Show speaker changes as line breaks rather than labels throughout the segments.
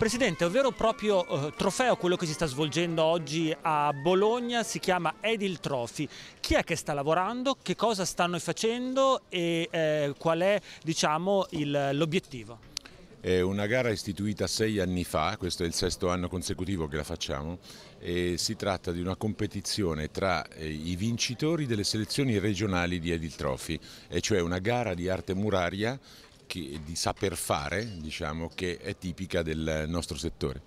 Presidente, ovvero proprio eh, trofeo quello che si sta svolgendo oggi a Bologna, si chiama Edil Trophy. Chi è che sta lavorando, che cosa stanno facendo e eh, qual è diciamo, l'obiettivo?
È una gara istituita sei anni fa, questo è il sesto anno consecutivo che la facciamo, e si tratta di una competizione tra eh, i vincitori delle selezioni regionali di Edil Trophy, e cioè una gara di arte muraria chi, di saper fare, diciamo, che è tipica del nostro settore.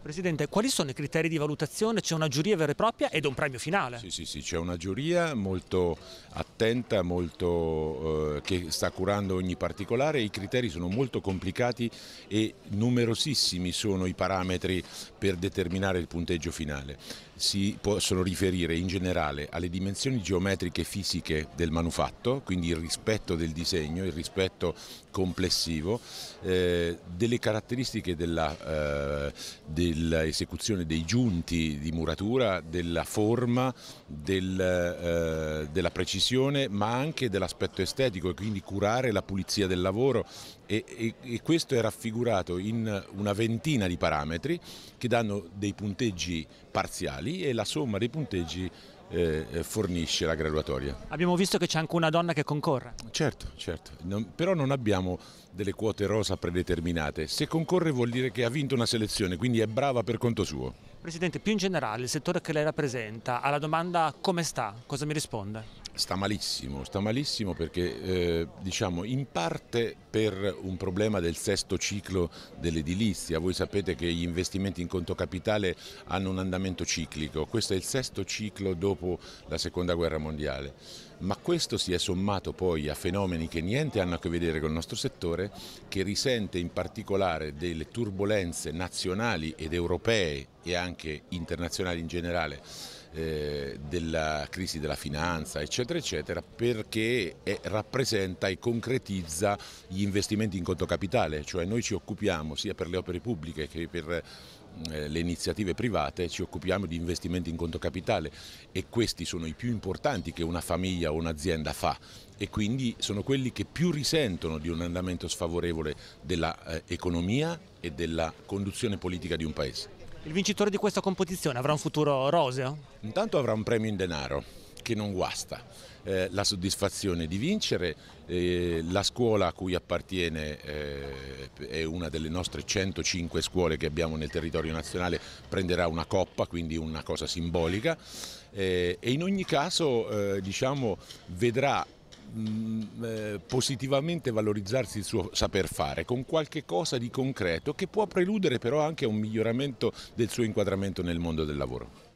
Presidente, quali sono i criteri di valutazione? C'è una giuria vera e propria ed un premio finale? Sì, sì, sì, c'è una giuria molto attenta, molto, eh, che sta curando ogni particolare. I criteri sono molto complicati e numerosissimi sono i parametri per determinare il punteggio finale si possono riferire in generale alle dimensioni geometriche e fisiche del manufatto, quindi il rispetto del disegno, il rispetto complessivo, eh, delle caratteristiche eh, dell'esecuzione eh, dell dei giunti di muratura, della forma, del, eh, della precisione, ma anche dell'aspetto estetico e quindi curare la pulizia del lavoro e, e, e questo è raffigurato in una ventina di parametri che danno dei punteggi parziali punteggiatori e la somma dei punteggi eh, eh, fornisce la graduatoria.
Abbiamo visto che c'è anche una donna che concorre.
Certo, certo, non, però non abbiamo delle quote rosa predeterminate. Se concorre vuol dire che ha vinto una selezione, quindi è brava per conto suo.
Presidente, più in generale, il settore che lei rappresenta, alla domanda come sta, cosa mi risponde?
Sta malissimo, sta malissimo perché eh, diciamo in parte per un problema del sesto ciclo dell'edilizia, voi sapete che gli investimenti in conto capitale hanno un andamento ciclico, questo è il sesto ciclo dopo la seconda guerra mondiale, ma questo si è sommato poi a fenomeni che niente hanno a che vedere con il nostro settore, che risente in particolare delle turbulenze nazionali ed europee e anche internazionali in generale eh, della crisi della finanza, eccetera, eccetera, perché è, rappresenta e concretizza gli investimenti in conto capitale, cioè noi ci occupiamo sia per le opere pubbliche che per eh, le iniziative private ci occupiamo di investimenti in conto capitale e questi sono i più importanti che una famiglia o un'azienda fa e quindi sono quelli che più risentono di un andamento sfavorevole dell'economia eh, e della conduzione politica di un paese. Il vincitore di questa competizione avrà un futuro roseo? Intanto avrà un premio in denaro, che non guasta. Eh, la soddisfazione di vincere, eh, la scuola a cui appartiene eh, è una delle nostre 105 scuole che abbiamo nel territorio nazionale, prenderà una coppa, quindi una cosa simbolica eh, e in ogni caso eh, diciamo, vedrà Mm, eh, positivamente valorizzarsi il suo saper fare con qualche cosa di concreto che può preludere però anche a un miglioramento del suo inquadramento nel mondo del lavoro.